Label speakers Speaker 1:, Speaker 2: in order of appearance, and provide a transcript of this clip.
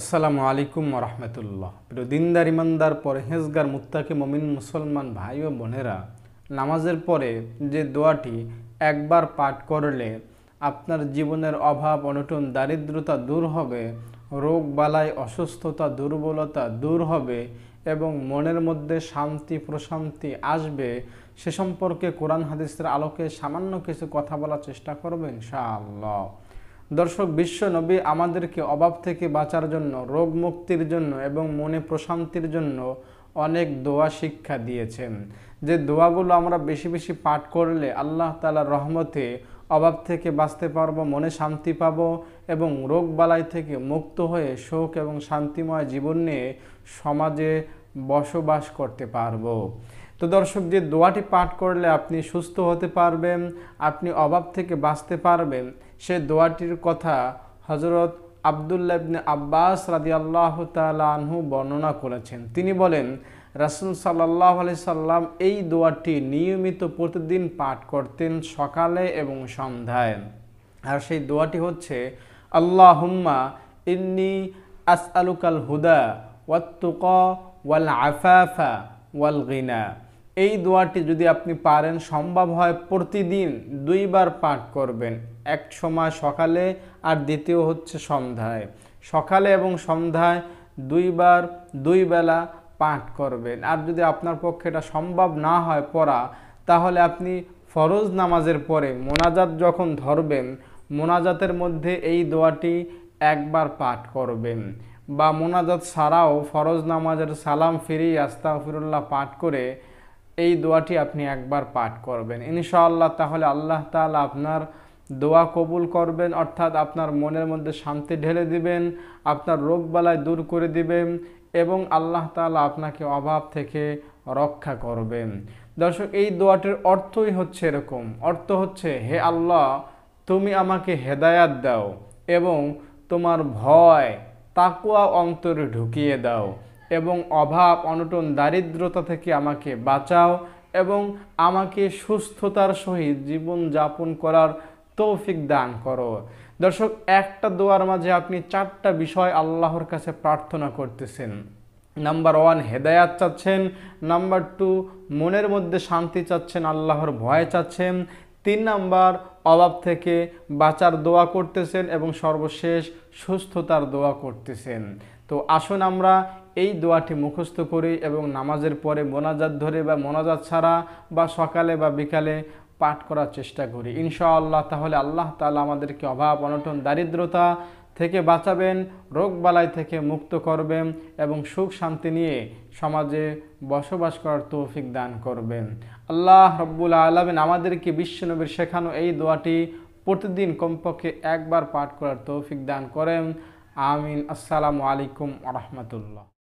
Speaker 1: আসসালামু আলাইকুম রহমতুল্লাহ প্রিয় দিনদার ইমানদার পরহেজগার মুত্তাকে মমিন মুসলমান ভাই ও বোনেরা নামাজের পরে যে দোয়াটি একবার পাঠ করলে আপনার জীবনের অভাব অনটন দারিদ্রতা দূর হবে রোগ বালায় অসুস্থতা দুর্বলতা দূর হবে এবং মনের মধ্যে শান্তি প্রশান্তি আসবে সে সম্পর্কে কোরআন হাদিসের আলোকে সামান্য কিছু কথা বলার চেষ্টা করবেন ইনশাআল্লাহ দর্শক বিশ্বনবী আমাদেরকে অভাব থেকে বাঁচার জন্য রোগ মুক্তির জন্য এবং মনে প্রশান্তির জন্য অনেক দোয়া শিক্ষা দিয়েছেন যে দোয়াগুলো আমরা বেশি বেশি পাঠ করলে আল্লাহ তালার রহমতে অভাব থেকে বাঁচতে পারবো মনে শান্তি পাবো এবং রোগ বালাই থেকে মুক্ত হয়ে শোক এবং শান্তিময় জীবন নিয়ে সমাজে বসবাস করতে পারবো তো দর্শক যে দোয়াটি পাঠ করলে আপনি সুস্থ হতে পারবেন আপনি অভাব থেকে বাঁচতে পারবেন সে দোয়াটির কথা হজরত আবদুল্লা ইবনে আব্বাস রাদি আল্লাহ তালু বর্ণনা করেছেন তিনি বলেন রাসুল সাল্লাহ আলি সাল্লাম এই দোয়াটি নিয়মিত প্রতিদিন পাঠ করতেন সকালে এবং সন্ধ্যায় আর সেই দোয়াটি হচ্ছে আল্লাহ হুম্মা ইন্নি আলুকাল হুদা ওয়াত্তুক ওয়াল আফাফা ওয়াল গিনা এই দোয়াটি যদি আপনি পারেন সম্ভব হয় প্রতিদিন দুইবার পাঠ করবেন এক সময় সকালে আর দ্বিতীয় হচ্ছে সন্ধ্যায় সকালে এবং সন্ধ্যায় দুইবার দুই বেলা পাঠ করবেন আর যদি আপনার পক্ষে এটা সম্ভব না হয় পড়া তাহলে আপনি ফরজ নামাজের পরে মোনাজাত যখন ধরবেন মোনাজাতের মধ্যে এই দোয়াটি একবার পাঠ করবেন বা মোনাজাত ছাড়াও ফরজ নামাজের সালাম ফিরি আস্তাফিরুল্লাহ পাঠ করে এই দোয়াটি আপনি একবার পাঠ করবেন ইনশাআল্লাহ তাহলে আল্লাহ তালা আপনার দোয়া কবুল করবেন অর্থাৎ আপনার মনের মধ্যে শান্তি ঢেলে দিবেন আপনার রোগ বালায় দূর করে দিবেন এবং আল্লাহ তালা আপনাকে অভাব থেকে রক্ষা করবেন দর্শক এই দোয়াটির অর্থই হচ্ছে এরকম অর্থ হচ্ছে হে আল্লাহ তুমি আমাকে হেদায়াত দাও এবং তোমার ভয় তাকুয়া অন্তরে ঢুকিয়ে দাও এবং অভাব অনটন দারিদ্রতা থেকে আমাকে বাঁচাও এবং আমাকে সুস্থতার সহিত জীবন যাপন করার তৌফিক দান করো দর্শক একটা দোয়ার মাঝে আপনি চারটা বিষয় আল্লাহর কাছে প্রার্থনা করতেছেন নাম্বার ওয়ান হেদায়াত চাচ্ছেন নাম্বার টু মনের মধ্যে শান্তি চাচ্ছেন আল্লাহর ভয় চাচ্ছেন তিন নাম্বার অভাব থেকে বাঁচার দোয়া করতেছেন এবং সর্বশেষ সুস্থতার দোয়া করতেছেন তো আসুন আমরা এই দোয়াটি মুখস্থ করি এবং নামাজের পরে মোনাজাত ধরে বা মোনাজাত ছাড়া বা সকালে বা বিকালে পাঠ করার চেষ্টা করি ইনশাআল্লাহ তাহলে আল্লাহ তালা আমাদেরকে অভাব অনটন দারিদ্রতা থেকে বাঁচাবেন রোগবালাই থেকে মুক্ত করবেন এবং সুখ শান্তি নিয়ে সমাজে বসবাস করার তৌফিক দান করবেন আল্লাহ রব্বুল আলমেন আমাদেরকে বিশ্বনবীর শেখানো এই দোয়াটি প্রতিদিন কমপক্ষে একবার পাঠ করার তৌফিক দান করেন আমিন আসসালামু আলাইকুম রহমতুল্লাহ